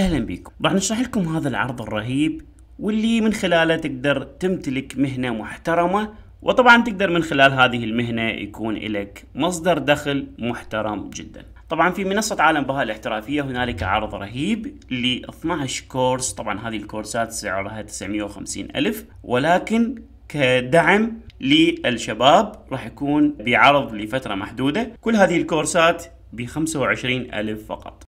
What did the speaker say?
أهلا بكم راح نشرح لكم هذا العرض الرهيب واللي من خلاله تقدر تمتلك مهنة محترمة وطبعا تقدر من خلال هذه المهنة يكون لك مصدر دخل محترم جدا طبعا في منصة عالم بها الاحترافية هنالك عرض رهيب ل 12 كورس طبعا هذه الكورسات سعرها 950 ألف ولكن كدعم للشباب راح يكون بعرض لفترة محدودة كل هذه الكورسات ب 25 ألف فقط